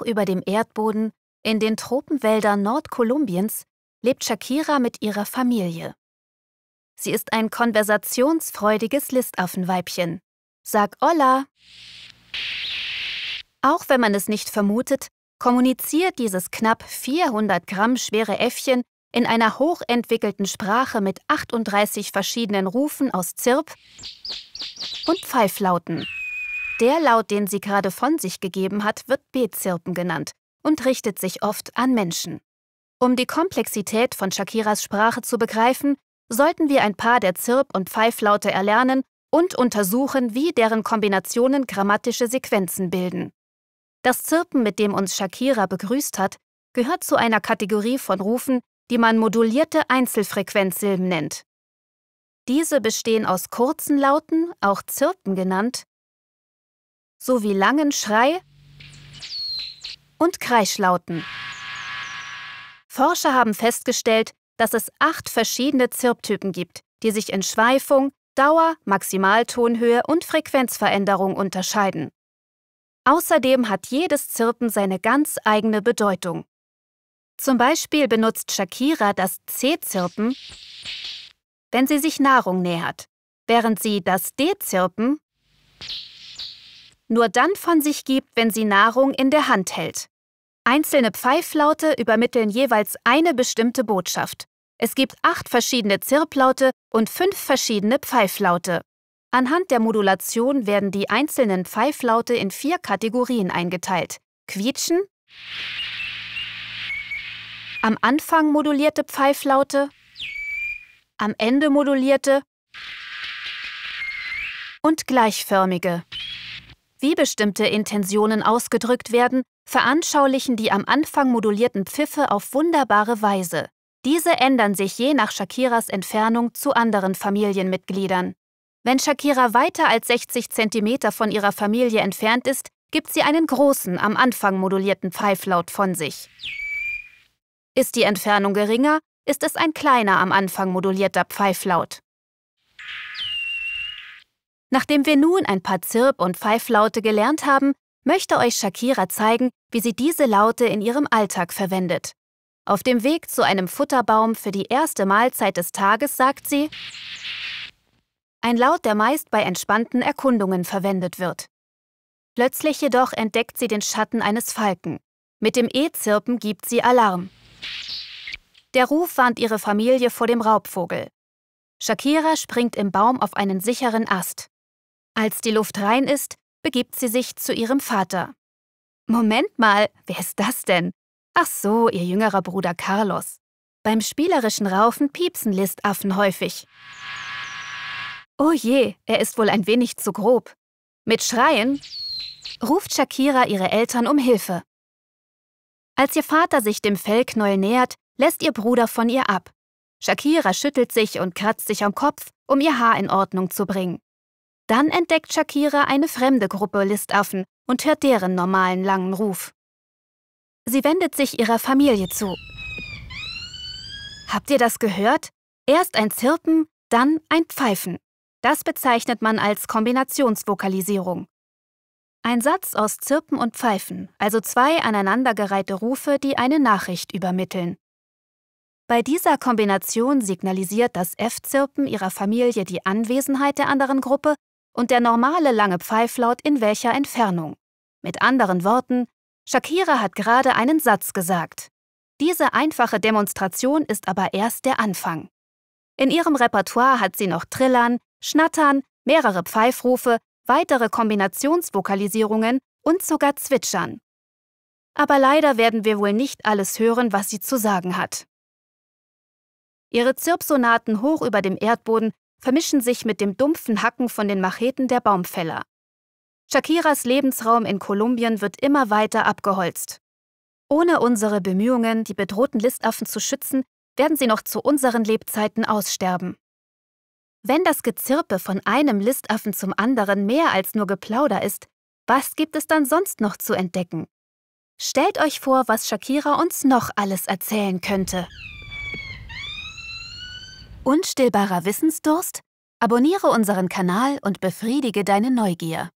hoch über dem Erdboden, in den Tropenwäldern Nordkolumbiens, lebt Shakira mit ihrer Familie. Sie ist ein konversationsfreudiges Listaffenweibchen. Sag Hola! Auch wenn man es nicht vermutet, kommuniziert dieses knapp 400 Gramm schwere Äffchen in einer hochentwickelten Sprache mit 38 verschiedenen Rufen aus Zirp und Pfeiflauten. Der Laut, den sie gerade von sich gegeben hat, wird Bezirpen genannt und richtet sich oft an Menschen. Um die Komplexität von Shakiras Sprache zu begreifen, sollten wir ein paar der Zirp- und Pfeiflaute erlernen und untersuchen, wie deren Kombinationen grammatische Sequenzen bilden. Das Zirpen, mit dem uns Shakira begrüßt hat, gehört zu einer Kategorie von Rufen, die man modulierte Einzelfrequenzsilben nennt. Diese bestehen aus kurzen Lauten, auch Zirpen genannt, sowie langen Schrei und Kreischlauten. Forscher haben festgestellt, dass es acht verschiedene Zirptypen gibt, die sich in Schweifung, Dauer, Maximaltonhöhe und Frequenzveränderung unterscheiden. Außerdem hat jedes Zirpen seine ganz eigene Bedeutung. Zum Beispiel benutzt Shakira das C-Zirpen, wenn sie sich Nahrung nähert, während sie das D-Zirpen, nur dann von sich gibt, wenn sie Nahrung in der Hand hält. Einzelne Pfeiflaute übermitteln jeweils eine bestimmte Botschaft. Es gibt acht verschiedene Zirplaute und fünf verschiedene Pfeiflaute. Anhand der Modulation werden die einzelnen Pfeiflaute in vier Kategorien eingeteilt. Quietschen, am Anfang modulierte Pfeiflaute, am Ende modulierte und gleichförmige. Wie bestimmte Intentionen ausgedrückt werden, veranschaulichen die am Anfang modulierten Pfiffe auf wunderbare Weise. Diese ändern sich je nach Shakiras Entfernung zu anderen Familienmitgliedern. Wenn Shakira weiter als 60 cm von ihrer Familie entfernt ist, gibt sie einen großen, am Anfang modulierten Pfeiflaut von sich. Ist die Entfernung geringer, ist es ein kleiner, am Anfang modulierter Pfeiflaut. Nachdem wir nun ein paar Zirp- und Pfeiflaute gelernt haben, möchte euch Shakira zeigen, wie sie diese Laute in ihrem Alltag verwendet. Auf dem Weg zu einem Futterbaum für die erste Mahlzeit des Tages sagt sie, ein Laut, der meist bei entspannten Erkundungen verwendet wird. Plötzlich jedoch entdeckt sie den Schatten eines Falken. Mit dem E-Zirpen gibt sie Alarm. Der Ruf warnt ihre Familie vor dem Raubvogel. Shakira springt im Baum auf einen sicheren Ast. Als die Luft rein ist, begibt sie sich zu ihrem Vater. Moment mal, wer ist das denn? Ach so, ihr jüngerer Bruder Carlos. Beim spielerischen Raufen piepsen Listaffen häufig. Oh je, er ist wohl ein wenig zu grob. Mit Schreien ruft Shakira ihre Eltern um Hilfe. Als ihr Vater sich dem Fellknäuel nähert, lässt ihr Bruder von ihr ab. Shakira schüttelt sich und kratzt sich am Kopf, um ihr Haar in Ordnung zu bringen. Dann entdeckt Shakira eine fremde Gruppe Listaffen und hört deren normalen langen Ruf. Sie wendet sich ihrer Familie zu. Habt ihr das gehört? Erst ein Zirpen, dann ein Pfeifen. Das bezeichnet man als Kombinationsvokalisierung. Ein Satz aus Zirpen und Pfeifen, also zwei aneinandergereihte Rufe, die eine Nachricht übermitteln. Bei dieser Kombination signalisiert das F-Zirpen ihrer Familie die Anwesenheit der anderen Gruppe und der normale lange Pfeiflaut in welcher Entfernung. Mit anderen Worten, Shakira hat gerade einen Satz gesagt. Diese einfache Demonstration ist aber erst der Anfang. In ihrem Repertoire hat sie noch Trillern, Schnattern, mehrere Pfeifrufe, weitere Kombinationsvokalisierungen und sogar Zwitschern. Aber leider werden wir wohl nicht alles hören, was sie zu sagen hat. Ihre Zirpsonaten hoch über dem Erdboden vermischen sich mit dem dumpfen Hacken von den Macheten der Baumfäller. Shakiras Lebensraum in Kolumbien wird immer weiter abgeholzt. Ohne unsere Bemühungen, die bedrohten Listaffen zu schützen, werden sie noch zu unseren Lebzeiten aussterben. Wenn das Gezirpe von einem Listaffen zum anderen mehr als nur Geplauder ist, was gibt es dann sonst noch zu entdecken? Stellt euch vor, was Shakira uns noch alles erzählen könnte. Unstillbarer Wissensdurst? Abonniere unseren Kanal und befriedige deine Neugier.